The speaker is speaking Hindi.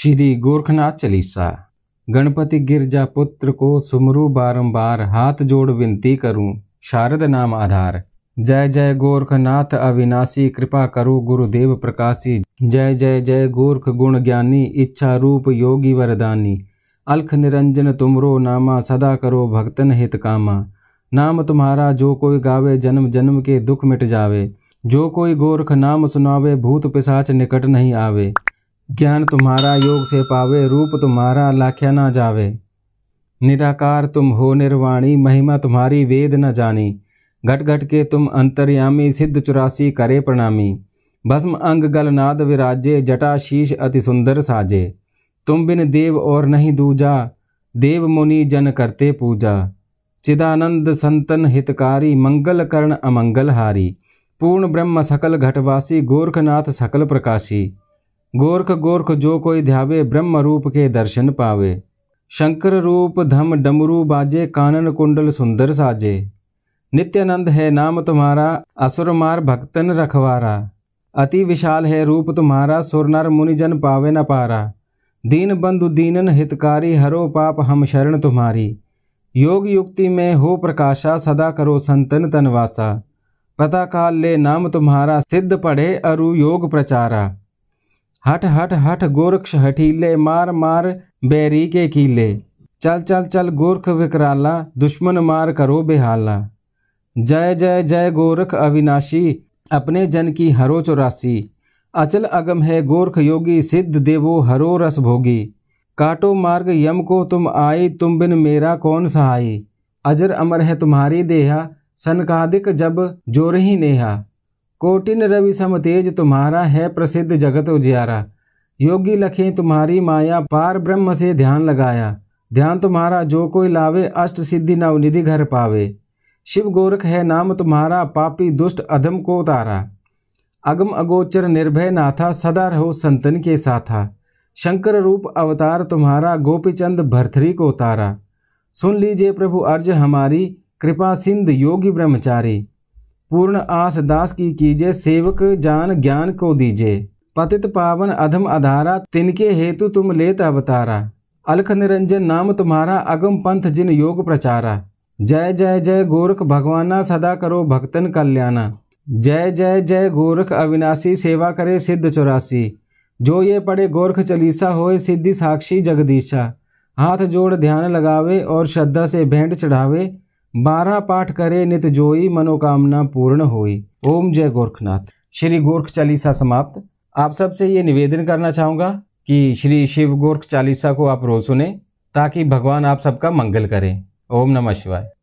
श्री गोरखनाथ चालीसा गणपति गिरजा पुत्र को सुमरु बारंबार हाथ जोड़ विनती करूं शारद नाम आधार जय जय गोरखनाथ अविनाशी कृपा करु गुरुदेव प्रकाशी जय जय जय गोरख गुण ज्ञानी इच्छा रूप योगी वरदानी अल्ख निरंजन तुमरो नामा सदा करो भक्तन हित कामा नाम तुम्हारा जो कोई गावे जन्म जन्म के दुख मिट जावे जो कोई गोरख नाम सुनावे भूत पिशाच निकट नहीं आवे ज्ञान तुम्हारा योग से पावे रूप तुम्हारा लाख्या ना जावे निराकार तुम हो निर्वाणी महिमा तुम्हारी वेद न जानी घट घट के तुम अंतर्यामी सिद्ध चुरासी करे प्रणामी भस्म अंग गलनाद विराजे जटा शीश अति सुंदर साजे तुम बिन देव और नहीं दूजा देव मुनि जन करते पूजा चिदानंद संतन हितकारी मंगल कर्ण अमंगल हारी पूर्ण ब्रह्म सकल घटवासी गोरखनाथ सकल प्रकाशी गोरख गोरख जो कोई ध्यावे ब्रह्म रूप के दर्शन पावे शंकर रूप धम डमरू बाजे कानन कुंडल सुंदर साजे नित्यानंद है नाम तुम्हारा असुर मार भक्तन रखवारा अति विशाल है रूप तुम्हारा सुरनर मुनिजन पावे न पारा दीन बंधु दीनन हितकारी हरो पाप हम शरण तुम्हारी योग युक्ति में हो प्रकाशा सदा करो संतन तनवासा पता काल ले नाम तुम्हारा सिद्ध पढ़े अरु योग प्रचारा हट हट हट गोरक्ष हठीले मार मार बैरी के कीले चल चल चल गोरख विकराला दुश्मन मार करो बेहाला जय जय जय गोरख अविनाशी अपने जन की हरो चौरासी अचल अगम है गोरख योगी सिद्ध देवो हरो रस भोगी काटो मार्ग यम को तुम आई तुम बिन मेरा कौन सहाई अजर अमर है तुम्हारी देहा सनकादिक जब जोर ही नेहा कोटिन रवि सम तेज तुम्हारा है प्रसिद्ध जगत उजियारा योगी लखे तुम्हारी माया पार ब्रह्म से ध्यान लगाया ध्यान तुम्हारा जो कोई लावे अष्ट सिद्धि नवनिधि घर पावे शिव गोरख है नाम तुम्हारा पापी दुष्ट अधम को तारा अगम अगोचर निर्भय नाथा सदा रहो संतन के साथा शंकर रूप अवतार तुम्हारा गोपीचंद भरथरी को तारा सुन लीजिए प्रभु अर्ज हमारी कृपा सिंध योगी ब्रह्मचारी पूर्ण आस दास की कीजे सेवक जान ज्ञान को दीजे पतित पावन अधम अधारा तिनके हेतु तुम लेत अवतारा अलख निरंजन नाम तुम्हारा अगम पंथ जिन योग प्रचारा जय जय जय गोरख भगवाना सदा करो भक्तन कल्याणा जय जय जय गोरख अविनाशी सेवा करे सिद्ध चौरासी जो ये पड़े गोरख चलीसा होए सिद्धि साक्षी जगदीशा हाथ जोड़ ध्यान लगावे और श्रद्धा से भेंट चढ़ावे बारह पाठ करे नित जोई मनोकामना पूर्ण होई ओम जय गोरखनाथ श्री गोरख चालीसा समाप्त आप सबसे ये निवेदन करना चाहूँगा कि श्री शिव गोरख चालीसा को आप रोज सुने ताकि भगवान आप सबका मंगल करें ओम नमः शिवाय